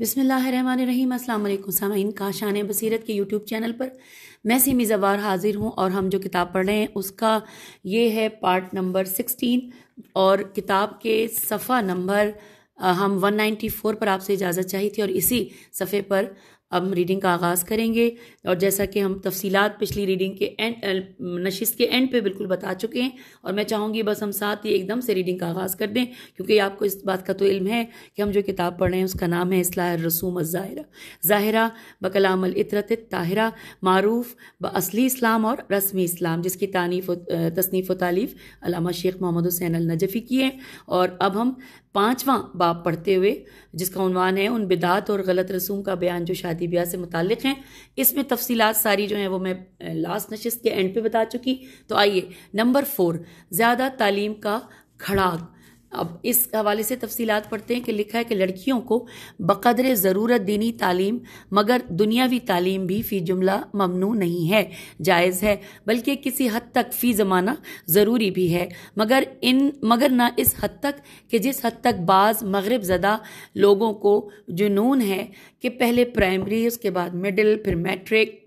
बिसमीम अल्लाम सामीन काशान बसीरत के यूट्यूब चैनल पर मैं सीमी जवार हाजिर हूँ और हम जो किताब पढ़ रहे हैं उसका ये है पार्ट नंबर सिक्सटीन और किताब के सफ़ा नंबर हम 194 पर आपसे इजाज़त चाहिए थी और इसी सफ़े पर अब हम रीडिंग का आगाज़ करेंगे और जैसा कि हम तफसीलात पिछली रीडिंग के एंड नशिस के एंड पे बिल्कुल बता चुके हैं और मैं चाहूँगी बस हम साथ ही एकदम से रीडिंग का आगाज़ कर दें क्योंकि आपको इस बात का तो इल्म है कि हम जो किताब पढ़ रहे हैं उसका नाम है इसलाह रसूम ज़ाहिरा ज़ाहिरा बकलाम इतरत ताहिरा मारूफ ब असली इस्लाम और रस्मी इस्लाम जिसकी तानीफ़ तसनीफ़ व तालीफ़ शेख मोहम्मद हुसैन अल नजफ़ी की है और अब हम पांचवा बाप पढ़ते हुए जिसका उनवान है उन बिदात और गलत रसूम का बयान जो शादी ब्याह से मुतक़ हैं इसमें तफसीलात सारी जो है वो मैं लास्ट नशस्त के एंड पे बता चुकी तो आइए नंबर फोर ज़्यादा तालीम का खड़ाक अब इस हवाले से तफसीलात पढ़ते हैं कि लिखा है कि लड़कियों को बकदर ज़रूरत दीनी तालीम मगर दुनियावी तालीम भी फ़ी जुमला ममनू नहीं है जायज़ है बल्कि किसी हद तक फ़ी ज़माना ज़रूरी भी है मगर इन मगर ना इस हद तक कि जिस हद तक बाज़ मगरब ज़दा लोगों को जुनून है कि पहले प्राइमरी उसके बाद मिडिल फिर मैट्रिक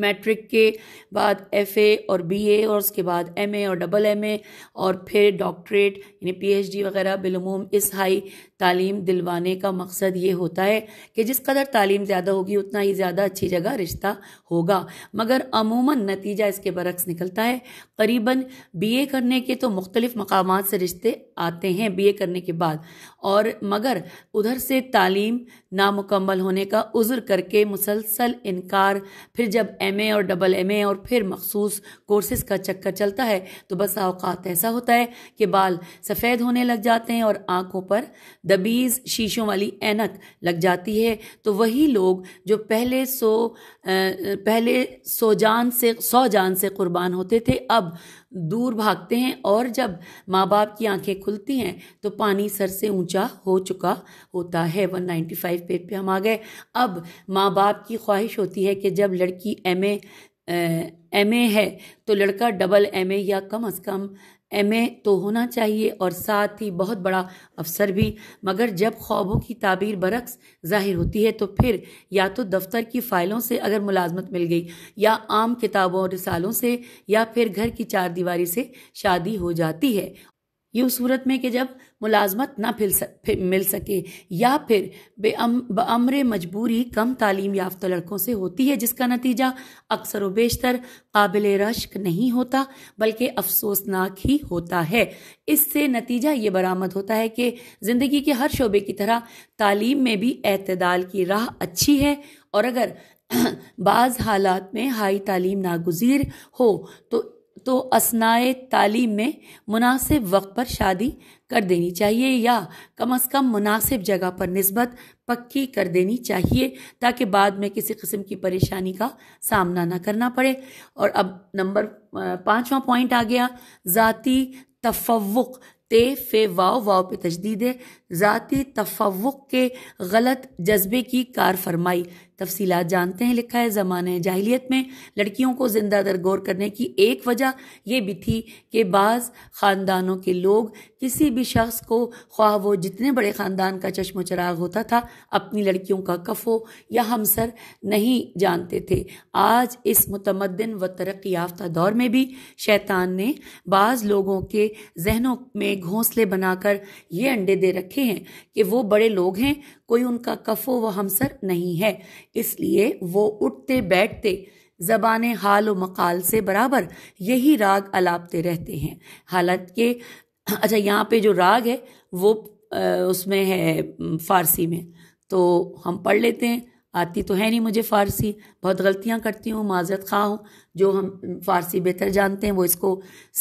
मैट्रिक के बाद एफ ए और बी ए और उसके बाद एम ए और डबल एम ए और फिर डॉक्टरेट यानी पी एच डी वगैरह बिलमूम इस हाई तालीम दिलवाने का मकसद ये होता है कि जिस कदर तालीम ज़्यादा होगी उतना ही ज़्यादा अच्छी जगह रिश्ता होगा मगर अमूमन नतीजा इसके बरक्स निकलता है करीबन ए करने के तो मुख्तलिफ़ मकाम से रिश्ते आते हैं बी ए करने के बाद और मगर उधर से तालीम नामुकम्मल होने का उज़र करके मुसलसल इनकार फिर जब एम ए और डबल एम ए और फिर मखसूस कोर्सेज़ का चक्कर चलता है तो बस अवकात ऐसा होता है कि बाल सफ़ेद होने लग जाते हैं और आँखों पर दबीज़ शीशों वाली ऐनक लग जाती है तो वही लोग जो पहले सो पहले सो जान से सौ जान से कुर्बान होते थे अब दूर भागते हैं और जब माँ बाप की आंखें खुलती हैं तो पानी सर से ऊंचा हो चुका होता है 195 पेज पे हम आ गए अब माँ बाप की ख्वाहिश होती है कि जब लड़की एम एम ए है तो लड़का डबल एम ए या कम अज़ कम एम तो होना चाहिए और साथ ही बहुत बड़ा अफसर भी मगर जब ख्वाबों की ताबीर बरक्स जाहिर होती है तो फिर या तो दफ्तर की फ़ाइलों से अगर मुलाजमत मिल गई या आम किताबों और रिसालों से या फिर घर की चार दीवारी से शादी हो जाती है यूँ सूरत में कि जब मुलाजमत ना फिल सक, मिल सके या फिर बेअम्र मजबूरी कम तालीम याफ्तर लड़कों से होती है जिसका नतीजा अक्सर व बेशतर काबिल रश्क नहीं होता बल्कि अफसोसनाक ही होता है इससे नतीजा ये बरामद होता है कि ज़िंदगी के हर शोबे की तरह तालीम में भी अतदाल की राह अच्छी है और अगर बाज़ हालात में हाई तालीम नागजीर हो तो तो असनाए तालीम में मुनासिब वक्त पर शादी कर देनी चाहिए या कम अज़ कम मुनासिब जगह पर नस्बत पक्की कर देनी चाहिए ताकि बाद में किसी किस्म की परेशानी का सामना ना करना पड़े और अब नंबर पाँचवा पॉइंट आ गया ज़ाती तफवक ते फे वाव वाव पे तजदीद ज़ाती तफवक के गलत जज्बे की कार फरमाई तफसीलात जानते हैं लिखा है ज़माने जाहिलियत में लड़कियों को ज़िंदा दरगोर करने की एक वजह यह भी थी कि बाज़ ख़ानदानों के लोग किसी भी शख्स को ख्वाह वो जितने बड़े ख़ानदान का चश्म चराग होता था अपनी लड़कियों का कफ़ो या हमसर नहीं जानते थे आज इस मतमदन व तरक् याफ्ता दौर में भी शैतान ने बाज़ लोगों के जहनों में घोंसले बनाकर ये अंडे दे रखे हैं कि वो बड़े लोग हैं कोई उनका कफो व हमसर नहीं है इसलिए वो उठते बैठते ज़बान हाल व मकाल से बराबर यही राग अलापते रहते हैं हालांकि अच्छा यहाँ पे जो राग है वो उसमें है फारसी में तो हम पढ़ लेते हैं आती तो है नहीं मुझे फ़ारसी बहुत गलतियाँ करती हूँ माजरत खा हूँ जो हम फ़ारसी बेहतर जानते हैं वो इसको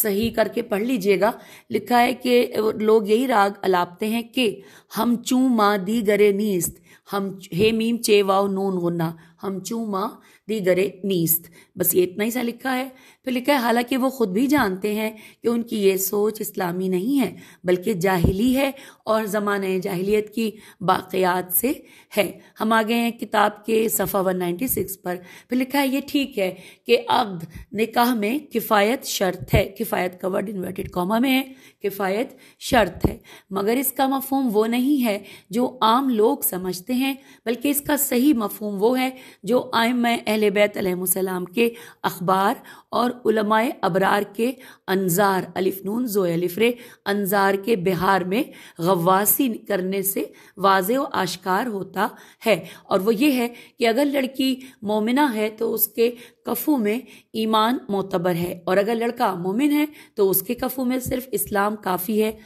सही करके पढ़ लीजिएगा लिखा है कि लोग यही राग अलापते हैं कि हम चू माँ दी गरे नीस्त हम हे मीम चे वाओ नून गुन्ना हम चू माँ दी गरे नीस्त बस ये इतना ही सा लिखा है तो लिखा है हालांकि वो खुद भी जानते हैं कि उनकी ये सोच इस्लामी नहीं है बल्कि जाहिली है और ज़माने जाहिलियत की बाक़ियात से है हम आ गए हैं किताब के सफ़ा वन सिक्स पर फिर लिखा है ये ठीक है कि अब निकाह में किफ़ायत शर्त है किफ़ायत कवर्ड इन्वर्टेड कॉमा में है किफ़ायत शर्त है मगर इसका मफहम वो नहीं है जो आम लोग समझते हैं बल्कि इसका सही मफहम वो है जो आयम अहल बैतम के अखबार और उलमाए अबरार के अनजार अलिफ नून जो अलिफरे अनजार के बिहार में गवासी करने से वाज व आशकार होता है और वो ये है कि अगर लड़की मोमिना है तो उसके कफ़ू में ईमान मोतबर है और अगर लड़का मोमिन है तो उसके कफू में सिर्फ इस्लाम काफ़ी है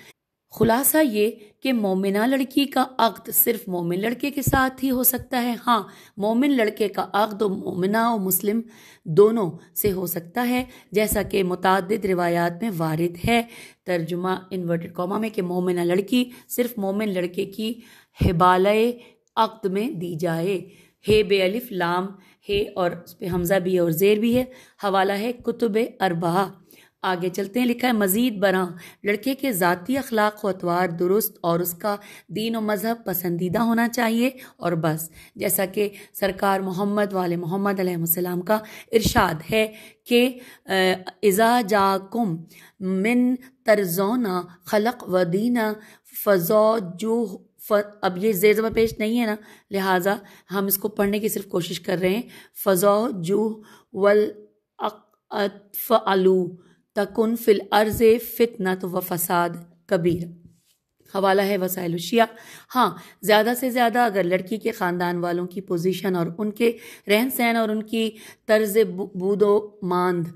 खुलासा ये कि मोमिना लड़की का अक्द सिर्फ मोमिन लड़के के साथ ही हो सकता है हाँ मोमिन लड़के का अक्द मोमिना और मुस्लिम दोनों से हो सकता है जैसा कि मुतद रिवायात में वारद है तर्जुमा इन्वर्टेड कॉमा में कि मोमिना लड़की सिर्फ मोमिन लड़के की हिबालय अक्द में दी जाए हे बे अलिफ लाम हे और उस पर हमजा भी है और जेर भी है हवाला है कुतुब अरबा आगे चलते हैं लिखा है मज़ीद बरा लड़के के ज़ाती अखलाक व अतवार दुरुस्त और उसका दीन व मज़हब पसंदीदा होना चाहिए और बस जैसा कि सरकार मोहम्मद वाले मोहम्मद अलैहिस्सलाम का इरशाद है कि इज़ा कुम मिन तरजोना खलक व दीना फजो जो अब ये जेर पेश नहीं है ना लिहाजा हम इसको पढ़ने की सिर्फ कोशिश कर रहे हैं फजो जूह वल अक अलू तकुन फिल अर्ज फितनत व फसाद कबीर हवाला है वसाइल शिया हाँ ज़्यादा से ज़्यादा अगर लड़की के ख़ानदान वालों की पोजीशन और उनके रहन सहन और उनकी तर्ज बूदो मांद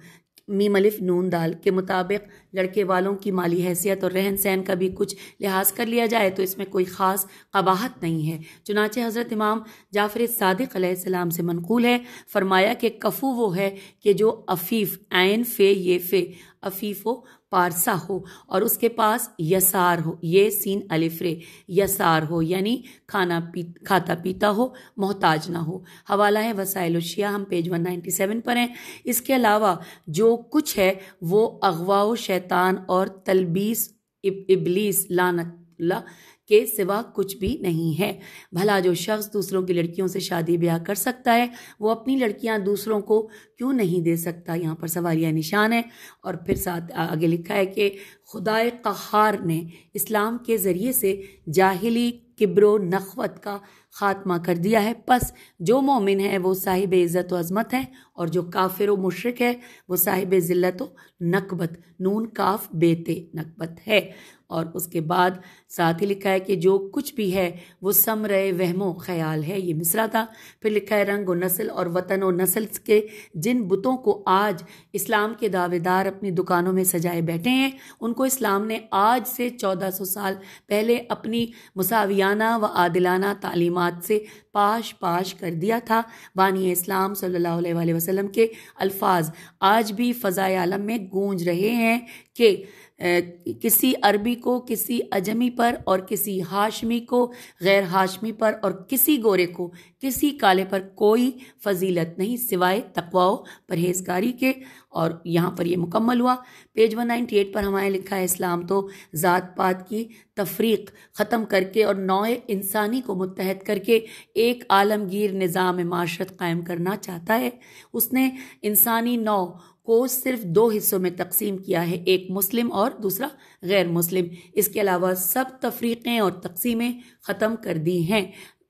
मी मलिफ नून दाल के मुताबिक लड़के वालों की माली हैसियत और रहन सहन का भी कुछ लिहाज कर लिया जाए तो इसमें कोई ख़ास कबाहत नहीं है चुनाचे हज़रत इमाम जाफ़र सलाम से मनकूल है फरमाया कि कफ़ू वो है कि जो अफ़ीफ़ आयन फ़े ये फ़े अफीफो पारसा हो और उसके पास यसार हो ये सीन अलिफ्रे यसार हो यानी खाना पी खाता पीता हो मोहताज ना हो हवाला है वसाइल शिया हम पेज 197 पर हैं इसके अलावा जो कुछ है वो अगवा शैतान और तलबीस इब, इबलीस लानत रसूलुल्लाह के सिवा कुछ भी नहीं है भला जो शख्स दूसरों की लड़कियों से शादी ब्याह कर सकता है वो अपनी लड़कियां दूसरों को क्यों नहीं दे सकता यहाँ पर सवालिया निशान है और फिर साथ आगे लिखा है कि खुदाए कहार ने इस्लाम के ज़रिए से जाहिली किब्रो नखवत का खात्मा कर दिया है बस जो मोमिन है वो साहिब इज़्ज़त अज़मत है और जो काफिर व मुशरक है वो साहिब ज़िल्लत नकबत नून काफ बेते नकबत है और उसके बाद साथ ही लिखा है कि जो कुछ भी है वो सम रहे वहमो ख्याल है ये मिसरा था फिर लिखा है रंग व नस्ल और वतन व नस्ल के जिन बुतों को आज इस्लाम के दावेदार अपनी दुकानों में सजाए बैठे हैं उनको इस्लाम ने आज से 1400 साल पहले अपनी मुसावियाना व आदिलाना तालीमत से पाश पाश कर दिया था बानी इस्लाम सल्लल्लाहु अलैहि वसल्लम के अल्फाज आज भी फ़ज़ाए आलम में गूंज रहे हैं कि किसी अरबी को किसी अजमी पर और किसी हाशमी को गैर हाशमी पर और किसी गोरे को किसी काले पर कोई फजीलत नहीं सिवाय तकवाओ परहेजगारी के और यहाँ पर यह मुकम्मल हुआ पेज वन एट पर हमारे लिखा है इस्लाम तो ज़ात पात की तफरीक ख़त्म करके और नौए इंसानी को मुतहद करके एक आलमगीर निज़ाम माशरत कायम करना चाहता है उसने इंसानी नौ को सिर्फ दो हिस्सों में तकसीम किया है एक मुस्लिम और दूसरा गैर मुस्लिम इसके अलावा सब तफरीक़ें और तकसीमें ख़त्म कर दी हैं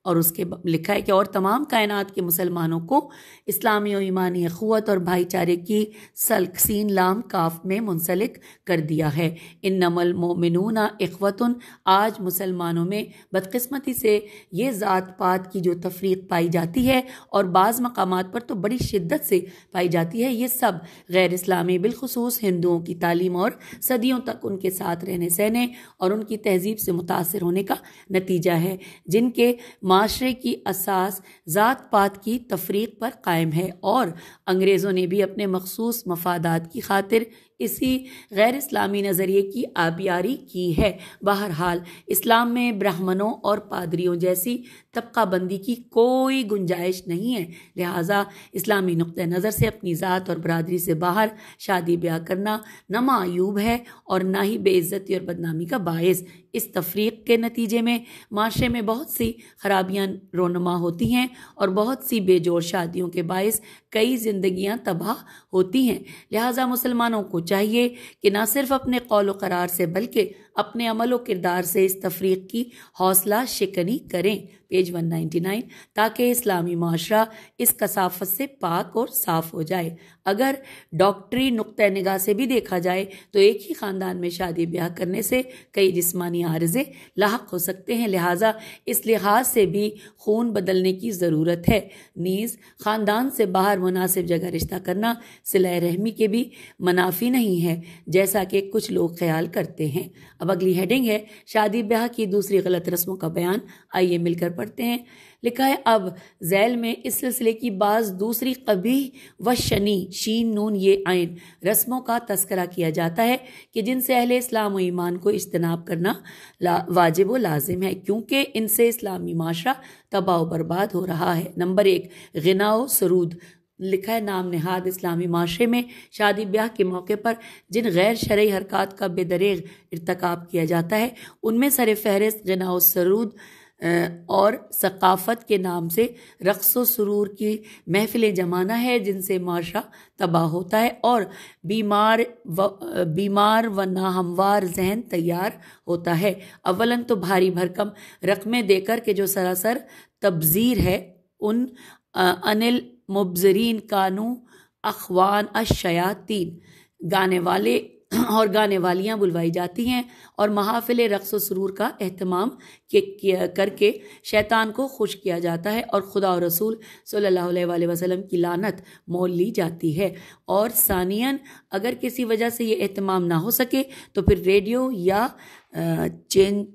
और उसके लिखा है कि और तमाम कायनात के मुसलमानों को इस्लामी और ईमानी अखवत और भाईचारे की सल्क लाम काफ में मुंसलिक कर दिया है इन नमल मोमिनून अखवतन आज मुसलमानों में बदकस्मती से ये ज़ात पात की जो तफरीक पाई जाती है और बाज़ मकाम पर तो बड़ी शिद्दत से पाई जाती है ये सब गैर इस्लामी बिलखसूस हिंदुओं की तालीम और सदियों तक उनके साथ रहने सहने और उनकी तहजीब से मुतासर होने का नतीजा है जिनके माशरे की असास ज़ात पात की तफरीक पर कायम है और अंग्रेज़ों ने भी अपने मखसूस मफादात की खातिर इसी गैर इस्लामी नज़रिए की आबियारी की है बहरहाल इस्लाम में ब्राह्मणों और पादरियों जैसी तबकाबंदी की कोई गुंजाइश नहीं है लिहाजा इस्लामी नुक़ नज़र से अपनी ज़ात और बरदरी से बाहर शादी ब्याह करना न मायूब है और ना ही बेइज्जती और बदनामी का बायस इस तफरीक के नतीजे में माशरे में बहुत सी खराबियाँ रोनमा होती हैं और बहुत सी बेजोर शादियों के बायस कई ज़िंदगियाँ तबाह होती हैं लिहाजा मुसलमानों को चाहिए कि ना सिर्फ अपने कौल करार से बल्कि अपने अमल किरदार से इस तफरीक की हौसला शिकनी करें पेज 199 ताकि इस्लामी माशरा इस कसाफत से पाक और साफ हो जाए अगर डॉक्टरी नुक़ नगाह से भी देखा जाए तो एक ही ख़ानदान में शादी ब्याह करने से कई जिसमानी आरजे लाक हो सकते हैं लिहाजा इस लिहाज से भी खून बदलने की ज़रूरत है नीज़ ख़ानदान से बाहर मुनासिब जगह रिश्ता करना सिला रहमी के भी मुनाफी नहीं है जैसा कि कुछ लोग ख्याल करते हैं अब अगली हेडिंग है शादी ब्याह की दूसरी गलत रस्मों का बयान आइए मिलकर पढ़ते हैं लिखा है अब जैल में इस सिलसिले की बाज दूसरी कभी व शनी शीन नून ये आयन रस्मों का तस्करा किया जाता है कि जिनसे अहले इस्लाम व ईमान को इज्तनाब करना ला, वाजिब व लाजिम है क्योंकि इनसे इस्लामी माशरा तबाह बर्बाद हो रहा है नंबर एक गनाओ सरूद लिखा है नाम नहाद इस्लामी माशरे में शादी ब्याह के मौके पर जिन गैर शर्य हरकत का बेदरेग इरतकब किया जाता है उनमें सर फहरिस्त गनाओ सरूद और सकाफ़त के नाम से रक़्स सुरूर की महफ़िल जमाना है जिनसे माशा तबाह होता है और बीमार व बीमार व नाहमवार जहन तैयार होता है अवला तो भारी भरकम रकमें देकर के जो सरासर तबज़ीर है उन अनिल मुबजरीन कानू अखवान अशयातीन गाने वाले और गाने वालियाँ बुलवाई जाती हैं और महाफिल रक्स सुरूर का अहतमाम करके शैतान को खुश किया जाता है और खुदा और रसूल सल्ला वसलम की लानत मोल ली जाती है और सानियन अगर किसी वजह से ये अहतमाम ना हो सके तो फिर रेडियो या चें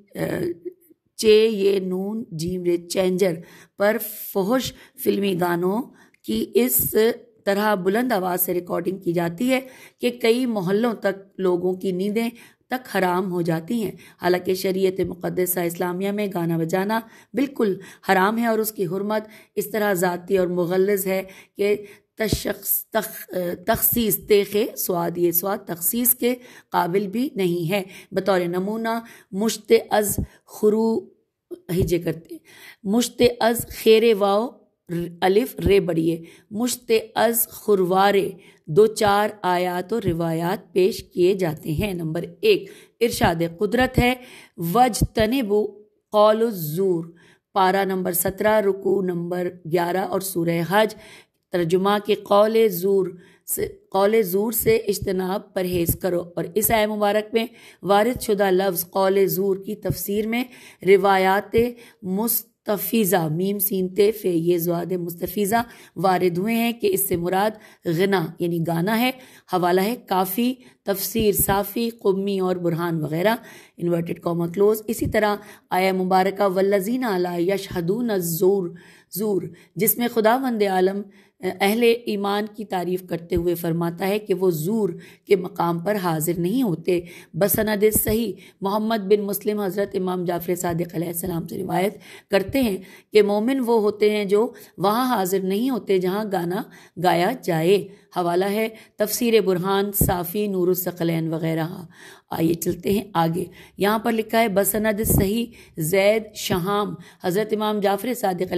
चे ये नून जीम चेंजर पर फोहश फिल्मी गानों की इस तरह बुलंद आवाज़ से रिकॉर्डिंग की जाती है कि कई मोहल्लों तक लोगों की नींदें तक हराम हो जाती हैं हालांकि शरीयत मुक़दसा इस्लामिया में गाना बजाना बिल्कुल हराम है और उसकी हरमत इस तरह ज़ाती और मुगलज है कि तशख्स तख तखसीस तेखे स्वाद ये स्वाद तखसीस के काबिल भी नहीं है बतौर नमूना मुश्त अज़ खरू हिजे करते मुश्त अज़ खेरे वाओ अलिफ रे बढ़िए मुश्त अज खुरवारे दो चार आयात और रिवायात पेश किए जाते हैं नंबर एक इरशाद कुदरत है वज कौल जूर पारा नंबर सत्रह रुकू नंबर ग्यारह और सूरह हज तर्जुमा के कौल ज़ूर से कौल ज़ूर से इजतनाब परहेज़ करो और इस आय मुबारक में वारद शुदा लफ्ज़ कौल ज़ूर की तफसीर में रिवायात मुस्त तफीज़ा मीम सीन ते फे ये जवाद मुस्तफ़ीज़ा वारद हुए हैं कि इससे मुराद गना यानी गाना है हवाला है काफ़ी तफसीर साफ़ी कुम्मी और बुरहान वगैरह इन्वर्टेड कॉमा क्लोज इसी तरह आया मुबारक वल्लजीना अला यशहदून जोर जूर जिसमें खुदा वंद आलम अहले ईमान की तारीफ़ करते हुए फरमाता है कि वो जूर के मकाम पर हाजिर नहीं होते बसनद सही मोहम्मद बिन मुस्लिम हज़रत इमाम जाफ़र सदक़म से रिवायत करते हैं कि मोमिन वो होते हैं जो वहाँ हाजिर नहीं होते जहाँ गाना गाया जाए हवाला है तफसीर बुरहान साफ़ी नूरसकलैन वगैरह आइए चलते हैं आगे यहाँ पर लिखा है बसनद सही जैद शहाम हज़रत इमाम जाफ़र सदक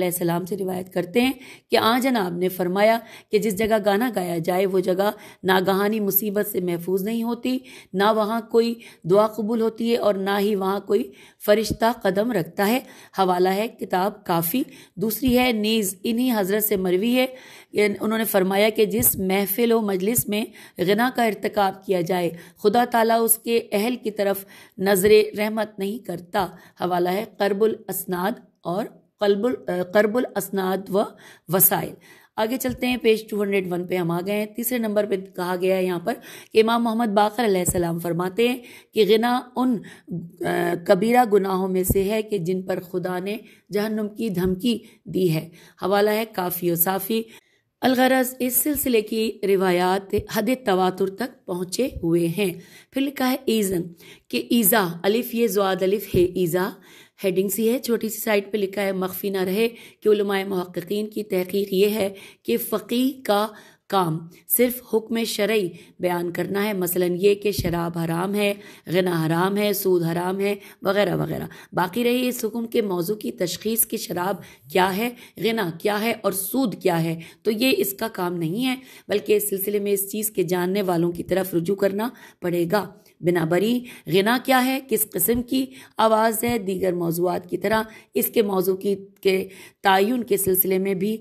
से रिवायत करते हैं कि आ जनाब ने फरमाया कि जिस जगह गाना गाया जाए वो जगह नागहानी मुसीबत से महफूज नहीं होती ना वहाँ कोई दुआ कबूल होती है और ना ही वहाँ कोई फरिश्ता कदम रखता है हवाला है किताब काफ़ी दूसरी है नीज़ इन्हीं हज़रत से मरवी है उन्होंने फरमाया कि जिस महफिल व मजलिस में गना का इरतकब किया जाए खुदा ताला उसके अहल की तरफ नजर रहमत नहीं करता हवाला है करबुल असनाद और कलबुल करबुल असनाद व वसाइल आगे चलते हैं पेज 201 पे हम आ गए हैं तीसरे नंबर पे कहा गया है यहाँ पर कि इमाम मोहम्मद बाकर सलाम फरमाते हैं कि गना उन कबीरा गुनाहों में से है कि जिन पर खुदा ने जहन्नुम की धमकी दी है हवाला है काफ़ी साफ़ी अलगरज इस सिलसिले की रिवायात हद तवातुर तक पहुँचे हुए हैं फिर लिखा है ईजन के ईज़ा अलिफ ये जुआद अलिफ है ईज़ा हेडिंग सी है छोटी सी साइड पे लिखा है मख्फी ना रहे कि महक्कीन की तहकीक ये है कि फ़कीह का काम सिर्फ हुक्म शरय बयान करना है मसलन ये कि शराब हराम है गना हराम है सूद हराम है वगैरह वगैरह बाकी रही इस हुक्म के मौजू की तशखीस की शराब क्या है गना क्या है और सूद क्या है तो ये इसका काम नहीं है बल्कि इस सिलसिले में इस चीज़ के जानने वालों की तरफ रुजू करना पड़ेगा बिनाबरी गना क्या है किस किस्म की आवाज़ है दीगर मौजूद की तरह इसके मौजू की के तयन के सिलसिले में भी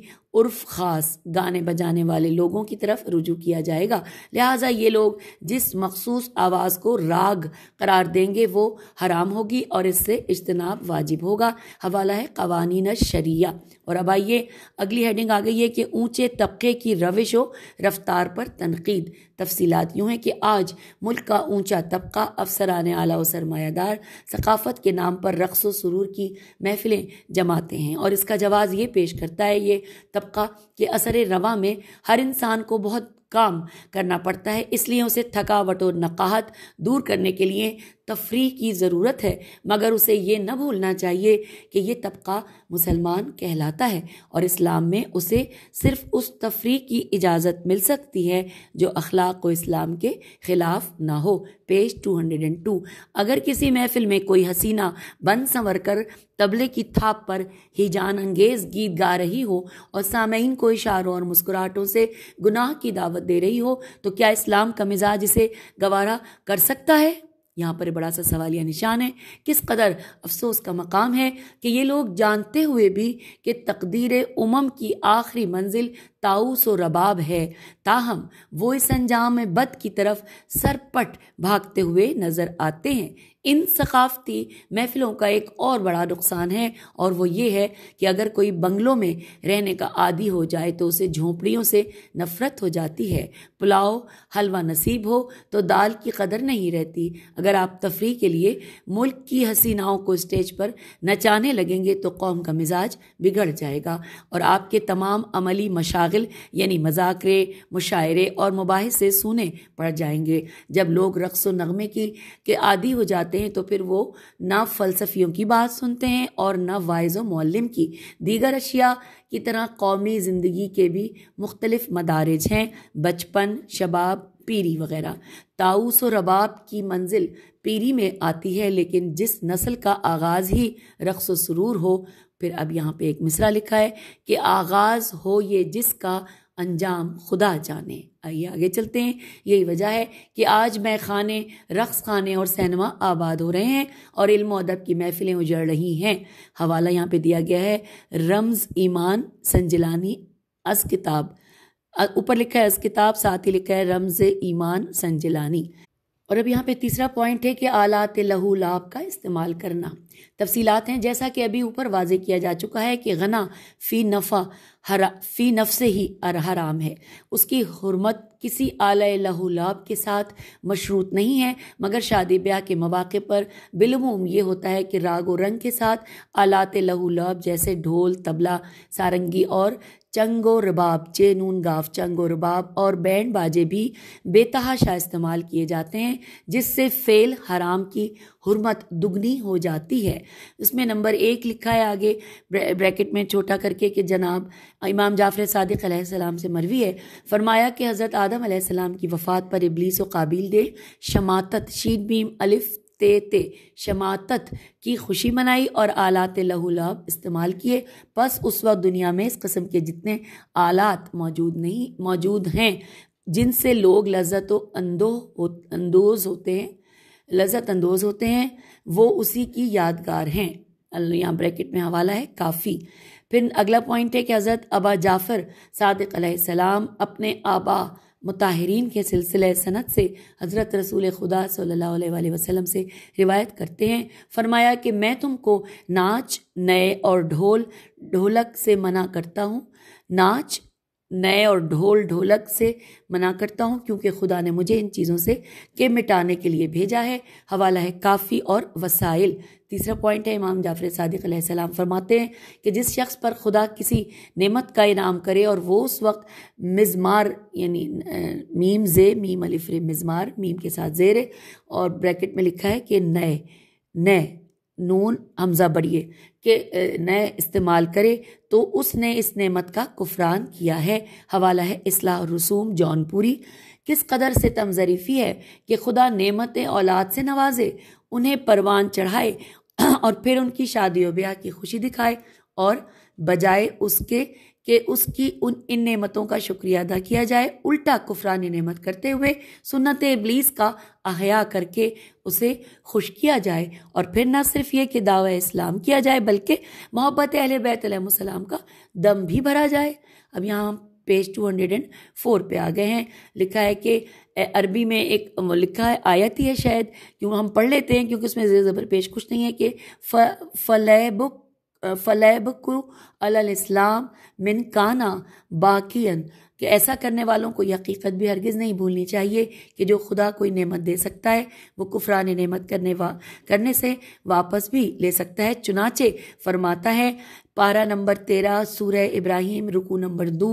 उर्फ ख़ास गाने बजाने वाले लोगों की तरफ रुजू किया जाएगा लिहाजा ये लोग जिस मखसूस आवाज़ को राग करार देंगे वो हराम होगी और इससे इजतनाब वाजिब होगा हवाला है कवानीन शरिया और अब आइए अगली हेडिंग आ गई है कि ऊँचे तबके की रविश हो रफ्तार पर तनकीद तफसीत यूँ हैं कि आज मुल्क का ऊँचा तबका अफसरान आला और सरमायादार सकाफ़त के नाम पर रक्स व सुरूर की महफिलें जमाते हैं हैं और इसका जवाब ये पेश करता है ये तबका कि असर रवा में हर इंसान को बहुत काम करना पड़ता है इसलिए उसे थकावट और नकाहत दूर करने के लिए तफरी की ज़रूरत है मगर उसे ये न भूलना चाहिए कि यह तबका मुसलमान कहलाता है और इस्लाम में उसे सिर्फ उस तफरी की इजाज़त मिल सकती है जो अखलाक व इस्लाम के ख़िलाफ़ ना हो पेज 202 अगर किसी महफिल में कोई हसीना बन संवर कर तबले की थाप पर ही जान अंगेज गीत गा रही हो और सामयीन को इशारों और मुस्कुराहटों से गुनाह की दावत दे रही हो तो क्या इस्लाम का मिजाज इसे गवारा कर सकता है यहाँ पर बड़ा सा सवाल या निशान है किस कदर अफसोस का मकाम है कि ये लोग जानते हुए भी कि तकदीर उमम की आखिरी मंजिल ताउस और रबाब है ताहम वो इस अंजाम बद की तरफ सरपट भागते हुए नज़र आते हैं इन सकाफती महफिलों का एक और बड़ा नुकसान है और वो ये है कि अगर कोई बंगलों में रहने का आदि हो जाए तो उसे झोंपड़ियों से नफरत हो जाती है पुलाव हलवा नसीब हो तो दाल की कदर नहीं रहती अगर आप तफरी के लिए मुल्क की हसीनाओं को स्टेज पर नचाने लगेंगे तो कौम का मिजाज बिगड़ जाएगा और आपके तमाम अमली मशागिल यानी मजाकरे मुशायरे और से सूने पड़ जाएंगे जब लोग रक्स व नगमे की के आदि हो जाते जाते हैं तो फिर वो ना फ़लसफियों की बात सुनते हैं और ना वाइज़ मौलम की दीगर अशिया की तरह कौमी ज़िंदगी के भी मुख्तलिफ़ मदारज हैं बचपन शबाब पीरी वगैरह ताउस और रबाब की मंजिल पीरी में आती है लेकिन जिस नस्ल का आगाज़ ही रक्स व सुरूर हो फिर अब यहाँ पे एक मिसरा लिखा है कि आगाज़ हो ये जिसका अंजाम खुदा जाने आइए आगे चलते हैं यही वजह है कि आज मैं खाने रक्स खाने और सैनमा आबाद हो रहे हैं और इल्म अदब की महफिलें उजड़ रही हैं हवाला यहाँ पे दिया गया है रमज ईमान संजलानी अस किताब ऊपर लिखा है अस किताब साथ ही लिखा है रमज ईमान संजलानी और अब यहाँ पे तीसरा पॉइंट है कि आलात लहू लाभ का इस्तेमाल करना तफसीलात हैं जैसा कि अभी ऊपर वाजे किया जा चुका है कि गना फ़ी नफ़ा हरा फ़ी नफ ही अर हराम है उसकी हरमत किसी आला लहू लाभ के साथ मशरूत नहीं है मगर शादी ब्याह के मौाक़े पर बिलमूम ये होता है कि राग और रंग के साथ आलात लहू लाभ जैसे ढोल तबला सारंगी और चंग व रबाब चे नून गाफ चंग रबाब और बैंड बाजे भी बेतहाशा इस्तेमाल किए जाते हैं जिससे फेल हराम की हरमत दुगनी हो जाती है इसमें नंबर एक लिखा है आगे ब्रैकेट में छोटा करके कि जनाब इमाम जाफ़र सदक से मरवी है फरमाया कि हज़रत आदम सलाम की वफ़ात पर इबलीस व काबिल दे शमातत शीद बीम अलिफ ते शमातत की खुशी मनाई और आलात लहब इस्तेमाल किए बस उस वक्त दुनिया में इस कस्म के जितने आलात मौजूद नहीं मौजूद हैं जिनसे लोग लज्जत अंदो हो, अंदोज होते हैं लज्जत अंदोज होते हैं वो उसी की यादगार हैं यहाँ ब्रैकेट में हवाला है काफ़ी फिर अगला पॉइंट है कि हज़रत अबा जाफ़र सादिक सलाम अपने आबा मुताहरीन के सिलसिले सनत से हज़रत रसूल खुदा सल्ला वसलम से रिवायत करते हैं फरमाया कि मैं तुमको नाच नए और ढोल ढोलक से मना करता हूँ नाच नए और ढोल ढोलक से मना करता हूँ क्योंकि खुदा ने मुझे इन चीज़ों से के मिटाने के लिए भेजा है हवाला है काफ़ी और वसाइल तीसरा पॉइंट है इमाम जाफर सदक फरमाते हैं कि जिस शख्स पर खुदा किसी नेमत का इनाम करे और वो उस वक्त मिजमार यानी मीम जे मीम अलिफ्र मिजमार मीम के साथ जेर और ब्रैकेट में लिखा है कि नए नए नून हमज़ा बढ़िए के नए इस्तेमाल करे तो उसने इस नेमत का कुफरान किया है हवाला है इसलाह रसूम जौनपुरी किस कदर से तमजरीफ़ी है कि खुदा नेमतें औलाद से नवाजे उन्हें परवान चढ़ाए और फिर उनकी शादी ब्याह की खुशी दिखाए और बजाय उसके कि उसकी उन इन नेमतों का शुक्रिया अदा किया जाए उल्टा कुफरान नेमत करते हुए सुन्नत इबलीस का अहया करके उसे खुश किया जाए और फिर ना सिर्फ ये कि दावा इस्लाम किया जाए बल्कि मोहब्बत अहल बैतम का दम भी भरा जाए अब यहाँ page two hundred and four पर आ गए हैं लिखा है कि अरबी में एक लिखा है आयत ही है शायद क्यों हम पढ़ लेते हैं क्योंकि उसमें ज़बर पेश कुछ नहीं है कि फ फलैबुक फ़लैबकु अलस्लाम मिन काना बाकियन कि ऐसा करने वालों को हकीकत भी हरगिज़ नहीं भूलनी चाहिए कि जो खुदा कोई नेमत दे सकता है वो कुफरान नेमत करने वा करने से वापस भी ले सकता है चुनाचे फरमाता है पारा नंबर तेरह सूरह इब्राहिम रुकू नंबर दो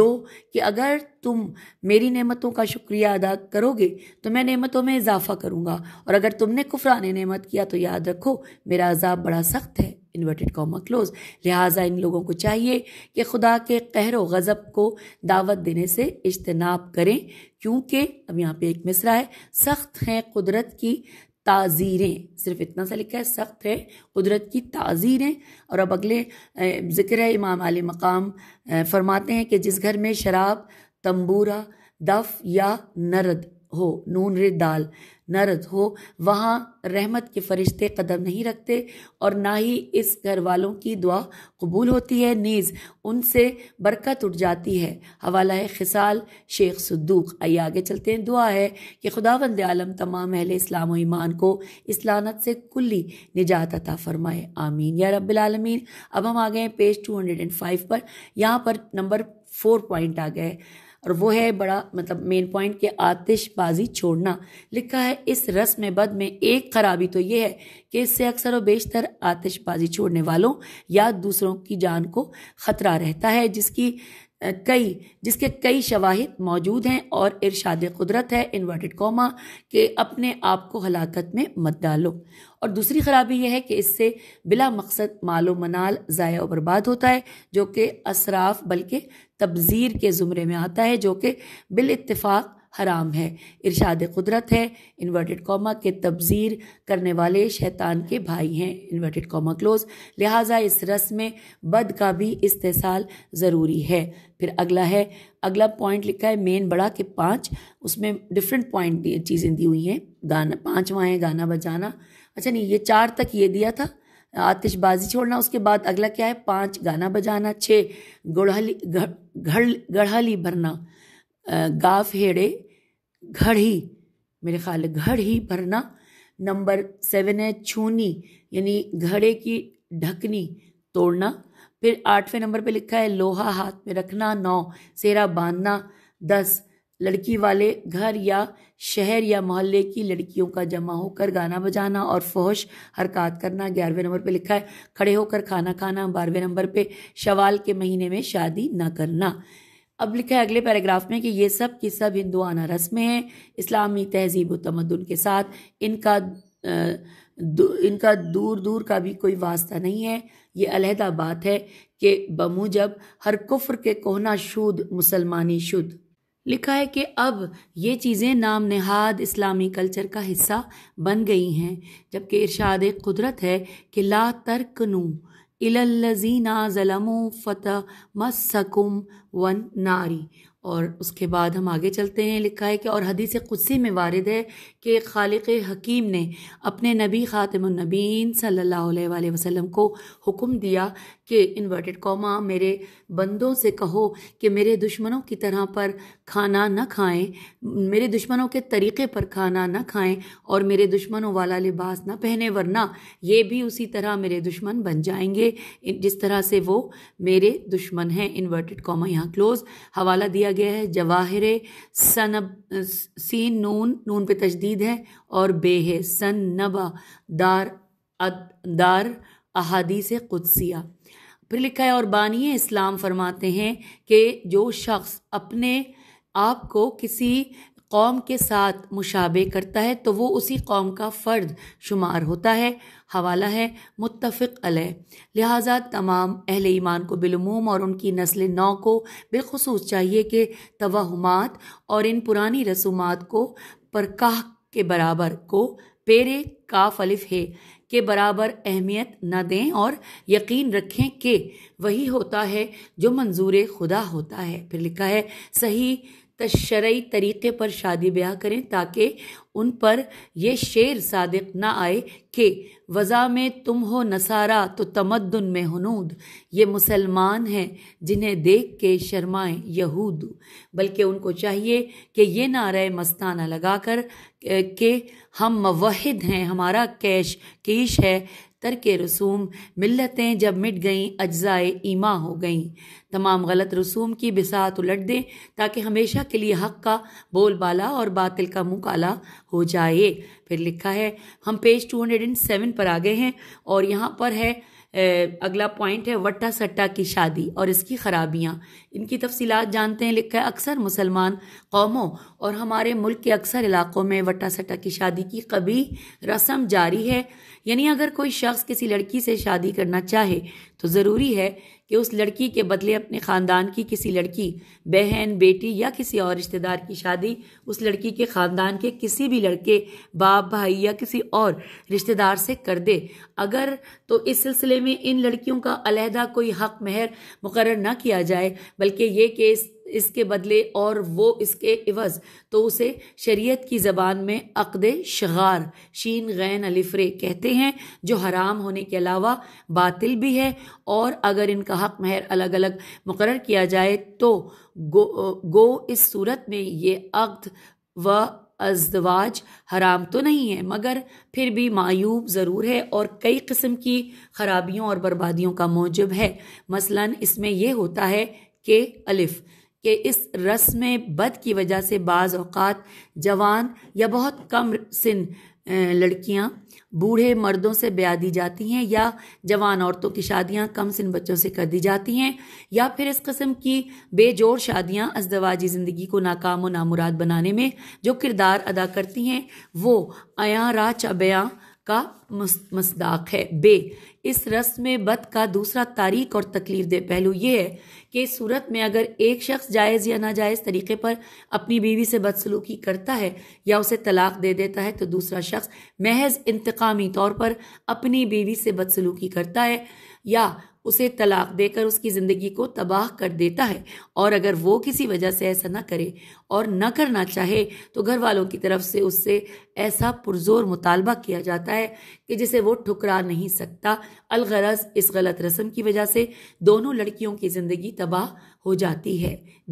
दो कि अगर तुम मेरी नेमतों का शुक्रिया अदा करोगे तो मैं नेमतों में इजाफा करूंगा और अगर तुमने कुफरान नेमत किया तो याद रखो मेरा अजाब बड़ा सख्त है इन्वर्टेड कॉमा क्लोज लिहाजा इन लोगों को चाहिए कि खुदा के कहर व गज़ब को दावत देने से इज्तनाब करें क्योंकि अब यहाँ पे एक मिसरा है सख्त हैं कुदरत की ताज़ीरें सिर्फ इतना सा लिखा है सख्त है कुदरत की ताज़ीरें और अब अगले ज़िक्र है इमाम आल मकाम फरमाते हैं कि जिस घर में शराब तंबूरा दफ़ या नरद हो नून रे दाल नरद हो वहाँ रहमत के फरिश्ते कदम नहीं रखते और ना ही इस घर वालों की दुआ कबूल होती है नीज़ उनसे बरकत उठ जाती है हवाला है खिसाल शेख सद्दूक आइए आगे चलते हैं दुआ है कि खुदावंद आलम तमाम अहल इस्लाम ईमान को इस लानत से कुल्ली निजात अता फरमाए आमीन या रबालमीन अब हम आ गए page two hundred and five पर यहाँ पर नंबर फोर पॉइंट आ गए और वो है बड़ा मतलब मेन पॉइंट के आतिशबाजी छोड़ना लिखा है इस रस्म बद में एक खराबी तो ये है कि इससे अक्सर व बेशतर आतिशबाजी छोड़ने वालों या दूसरों की जान को ख़तरा रहता है जिसकी कई जिसके कई शवाहिद मौजूद हैं और इरशाद कुदरत है इन्वर्टेड कॉमा के अपने आप को हलाकत में मत डालो और दूसरी ख़राबी यह है कि इससे बिला मकसद मालो मनाल ज़ाया और बर्बाद होता है जो कि असराफ बल्कि तबज़ीर के ज़ुमरे में आता है जो कि बिल इतफ़ाक़ हराम है इरशाद कुदरत है इन्वर्टेड कॉमा के तबजीर करने वाले शैतान के भाई हैं इन्वर्टेड कॉमा क्लोज लिहाजा इस रस्म में बद का भी इस्तेसाल ज़रूरी है फिर अगला है अगला पॉइंट लिखा है मेन बड़ा के पाँच उसमें डिफरेंट पॉइंट दिए चीज़ें दी हुई हैं गाना पाँचवा है गाना बजाना अच्छा नहीं ये चार तक ये दिया था आतिशबाजी छोड़ना उसके बाद अगला क्या है पाँच गाना बजाना छः गुड़हली गढ़ गढ़ भरना गाफ हेड़े घड़ी मेरे ख्याल घड़ी भरना नंबर सेवन है छूनी यानी घड़े की ढकनी तोड़ना फिर आठवें नंबर पे लिखा है लोहा हाथ में रखना नौ सेरा बांधना दस लड़की वाले घर या शहर या मोहल्ले की लड़कियों का जमा होकर गाना बजाना और फौश हरकत करना ग्यारहवें नंबर पे लिखा है खड़े होकर खाना खाना बारहवें नंबर पे शवाल के महीने में शादी ना करना अब लिखा है अगले पैराग्राफ में कि ये सब की सब हिंदुआना रस्में हैं इस्लामी तहजीब व तमदन के साथ इनका दू, इनका दूर दूर का भी कोई वास्ता नहीं है ये अलहदा बात है कि बमूजब हर कुफ्र के कोहना शुद्ध मुसलमानी शुद्ध लिखा है कि अब ये चीज़ें नाम नहाद इस्लामी कल्चर का हिस्सा बन गई हैं जबकि इरशाद कुदरत है कि ला तर्क इलल्लजीना ज़लमो फ़तः मकुम वन नारी और उसके बाद हम आगे चलते हैं लिखा है कि और हदीस कुदसी में वारद है कि खालिक हकीम ने अपने नबी ख़ातमनबीन सल्ला वसम को हुक्म दिया कि इन्वर्टेड कौमा मेरे बंदों से कहो कि मेरे दुश्मनों की तरह पर खाना न खाएं मेरे दुश्मनों के तरीके पर खाना न खाएं और मेरे दुश्मनों वाला लिबास न पहने वरना ये भी उसी तरह मेरे दुश्मन बन जाएंगे जिस तरह से वो मेरे दुश्मन हैं इन्वर्टेड कॉमा यहाँ क्लोज हवाला दिया गया है जवाहिर सनब सीन नून नून पे तजदीद है और बे है सन नबा दार अद, दार से कुदसिया फिर लिखा है और बानिए इस्लाम फरमाते हैं कि जो शख्स अपने आपको किसी कौम के साथ मुशाबे करता है तो वो उसी कौम का फ़र्द शुमार होता है हवाला है मुतफ़ अलह लिहाजा तमाम अहल ईमान को बिलूम और उनकी नस्ल नौ को बिलखसूस चाहिए कि तोहमत और इन पुरानी रसूमात को परकाह के बराबर को पेरे काफ अलिफ है के बराबर अहमियत न दें और यकीन रखें कि वही होता है जो मंजूर खुदा होता है फिर लिखा है सही तशरई तरीक़े पर शादी ब्याह करें ताकि उन पर यह शेर सादिक ना आए कि वज़ा में तुम हो नसारा तो तमद्दुन में हनूद ये मुसलमान हैं जिन्हें देख के शर्माएं यहूद बल्कि उनको चाहिए कि ये नारे मस्ताना लगाकर कि हम मवहिद हैं हमारा कैश कीश है तर्क रसूम मिलतें जब मिट गईं अज्जाए ईमा हो गईं तमाम गलत रसूम की बिसात उलट दें ताकि हमेशा के लिए हक का बोल बाला और बातिल का मुँह काला हो जाए फिर लिखा है हम पेज 207 पर आ गए हैं और यहाँ पर है अगला पॉइंट है वट्टा सट्टा की शादी और इसकी ख़राबियाँ इनकी तफसीत जानते हैं लिखा है अक्सर मुसलमान कौमों और हमारे मुल्क के अक्सर इलाकों में वट्टा सट्टा की शादी की कभी रस्म जारी है यानी अगर कोई शख्स किसी लड़की से शादी करना चाहे तो ज़रूरी है कि उस लड़की के बदले अपने ख़ानदान की किसी लड़की बहन बेटी या किसी और रिश्तेदार की शादी उस लड़की के ख़ानदान के किसी भी लड़के बाप भाई या किसी और रिश्तेदार से कर दे अगर तो इस सिलसिले में इन लड़कियों का अलहदा कोई हक महर मुकर ना किया जाए बल्कि ये केस इसके बदले और वो इसके इवज तो उसे शरीयत की ज़बान में अकद शगार शीन गैन अलिफरे कहते हैं जो हराम होने के अलावा बातिल भी है और अगर इनका हक महर अलग अलग मुकर किया जाए तो गो गो इस सूरत में ये अकद व अजवाज हराम तो नहीं है मगर फिर भी मायूब ज़रूर है और कई किस्म की खराबियों और बर्बादियों का मौजब है मसलन इसमें यह होता है कि अलिफ़ कि इस रस्म बद की वजह से बाज़ अवत जवान या बहुत कम सिन लड़कियां बूढ़े मर्दों से ब्याह दी जाती हैं या जवान औरतों की शादियां कम सिन बच्चों से कर दी जाती हैं या फिर इस कस्म की बेजोर शादियां अजदवाजी ज़िंदगी को नाकाम व नामुराद बनाने में जो किरदार अदा करती हैं वो अया रा चबया का मसदाक है बे इस रस में बद का दूसरा तारीख और तकलीफ दे पहलू ये है कि सूरत में अगर एक शख्स जायज़ या नाजायज़ तरीके पर अपनी बीवी से बदसलूकी करता है या उसे तलाक दे देता है तो दूसरा शख्स महज इंतकामी तौर पर अपनी बीवी से बदसलूकी करता है या उसे तलाक देकर उसकी ज़िंदगी को तबाह कर देता है और अगर वो किसी वजह से ऐसा ना करे और न करना चाहे तो घर वालों की तरफ से उससे ऐसा पुरजोर मुतालबा किया जाता है कि जिसे वो ठुकरा नहीं सकता अलगरज इस गलत रस्म की वजह से दोनों लड़कियों की ज़िंदगी तबाह हो जाती है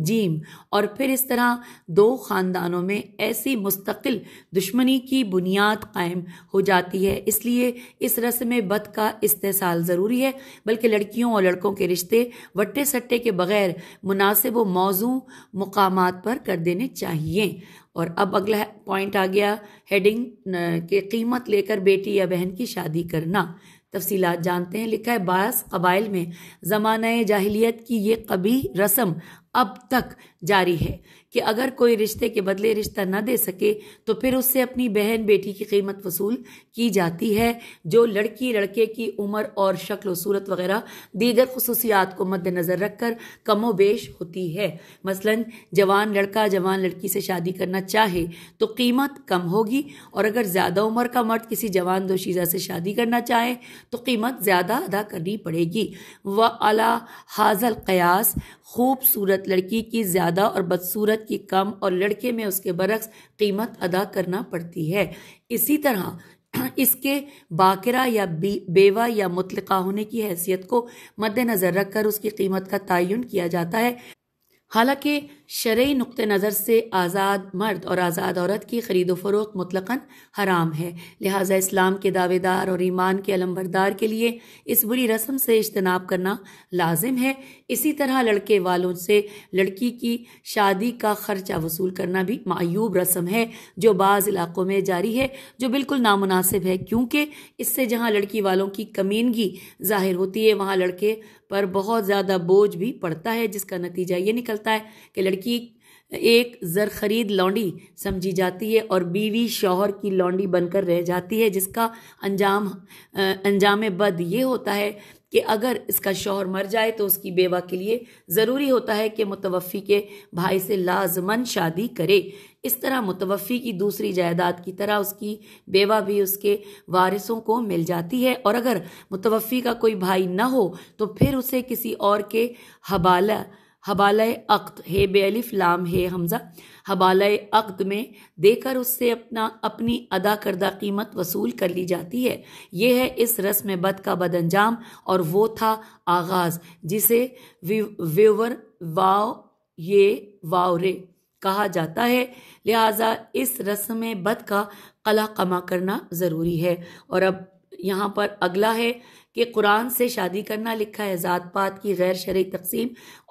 जीम और फिर इस तरह दो ख़ानदानों में ऐसी मुस्तकिल दुश्मनी की बुनियाद कायम हो जाती है इसलिए इस रस्म में बद का इस्तेसाल ज़रूरी है बल्कि लड़कियों और लड़कों के रिश्ते वट्टे सट्टे के बगैर मुनासिब मौजू मकाम पर कर देने चाहिए और अब अगला पॉइंट आ गया हेडिंग के कीमत लेकर बेटी या बहन की शादी करना तफसीलात जानते हैं लिखा है बास कबाइल में ज़माना जाहिलियत की ये कभी रस्म अब तक जारी है कि अगर कोई रिश्ते के बदले रिश्ता न दे सके तो फिर उससे अपनी बहन बेटी की कीमत वसूल की जाती है जो लड़की लड़के की उम्र और शक्ल सूरत वगैरह दीगर खसूसियात को मद्देनजर रखकर कमो बेश होती है मसलन जवान लड़का जवान लड़की से शादी करना चाहे तो कीमत कम होगी और अगर ज़्यादा उम्र का मर्द किसी जवान दोशीज़ा से शादी करना चाहे तो कीमत ज़्यादा अदा करनी पड़ेगी व अला हाजल कयास खूबसूरत कीमत लड़की की ज़्यादा और बदसूरत की कम और लड़के में उसके बरक्स कीमत अदा करना पड़ती है इसी तरह इसके बाकरा या बेवा या मुतलका होने की हैसियत को मद्देनज़र रखकर उसकी कीमत का तयन किया जाता है हालांकि शर्य नुक़ नज़र से आज़ाद मर्द और आज़ाद औरत की ख़रीद फ़रोख मुतलकन हराम है लिहाजा इस्लाम के दावेदार और ईमान के अलमबरदार के लिए इस बुरी रस्म से इजतनाब करना लाजिम है इसी तरह लड़के वालों से लड़की की शादी का खर्चा वसूल करना भी मायूब रस्म है जो बाज़ इलाक़ों में जारी है जो बिल्कुल नामुनासिब है क्योंकि इससे जहाँ लड़की वालों की कमीनगी जाहिर होती है वहाँ लड़के पर बहुत ज़्यादा बोझ भी पड़ता है जिसका नतीजा ये निकलता है कि लड़की एक जर खरीद लौंडी समझी जाती है और बीवी शौहर की लौंडी बनकर रह जाती है जिसका अंजाम अंजाम बद ये होता है कि अगर इसका शोहर मर जाए तो उसकी बेवा के लिए ज़रूरी होता है कि मुतवफ़ी के भाई से लाजमन शादी करे इस तरह मुतवफ़ी की दूसरी जायदाद की तरह उसकी बेवा भी उसके वारिसों को मिल जाती है और अगर मुतवफ़ी का कोई भाई न हो तो फिर उसे किसी और के हबाला हबाल अख्त हे बेअलिफ लाम हे हमज़ा हवाला अक्द में देकर उससे अपना अपनी अदा करदा कीमत वसूल कर ली जाती है यह है इस रस्म बद का बदंजाम और वो था आगाज जिसे व्यूवर वाव ये वावरे कहा जाता है लिहाजा इस रस्म बद का कला कमा करना ज़रूरी है और अब यहाँ पर अगला है कि कुरान से शादी करना लिखा है ज़ात पात की गैर शरी तकसीम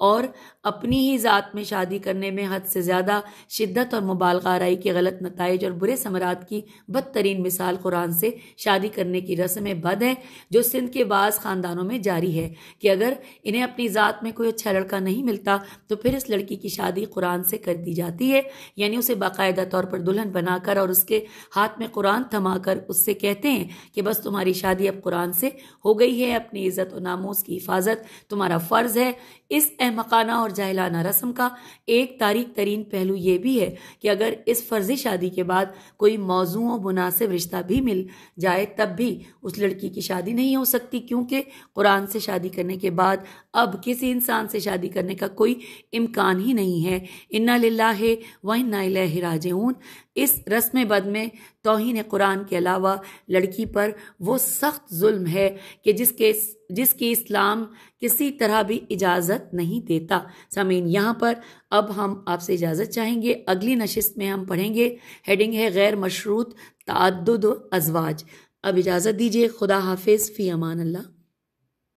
और अपनी ही ज़ात में शादी करने में हद से ज़्यादा शिद्दत और मुबालगाराई के गलत नतज और बुरे समरात की बदतरीन मिसाल कुरान से शादी करने की रस्म बद है जो सिंध के बाद ख़ानदानों में जारी है कि अगर इन्हें अपनी ज़ात में कोई अच्छा लड़का नहीं मिलता तो फिर इस लड़की की शादी कुरान से कर दी जाती है यानी उसे बाकायदा तौर पर दुल्हन बनाकर और उसके हाथ में कुरान थमाकर उससे कहते हैं कि बस तुम्हारी शादी अब कुरान से हो गई है अपनी इज़्ज़त और नामोज की हिफाजत तुम्हारा फ़र्ज़ है इस अहमकाना और और जाहिलाना रस्म का एक तारीख तरीन पहलू यह भी है कि अगर इस फर्जी शादी के बाद कोई मौजू और मुनासिब रिश्ता भी मिल जाए तब भी उस लड़की की शादी नहीं हो सकती क्योंकि कुरान से शादी करने के बाद अब किसी इंसान से शादी करने का कोई इम्कान ही नहीं है इन्ना लाला है वह ना लहराज इस रस्म बद में तोहन कुरान के अलावा लड़की पर वो सख्त जुल्म है कि जिसके जिसकी इस्लाम किसी तरह भी इजाज़त नहीं देता समीन यहाँ पर अब हम आपसे इजाज़त चाहेंगे अगली नशस्त में हम पढ़ेंगे हेडिंग है गैर मशरूत तद अजवाज अब इजाज़त दीजिए खुदा हाफिज़ फ़ी अमान अल्लाह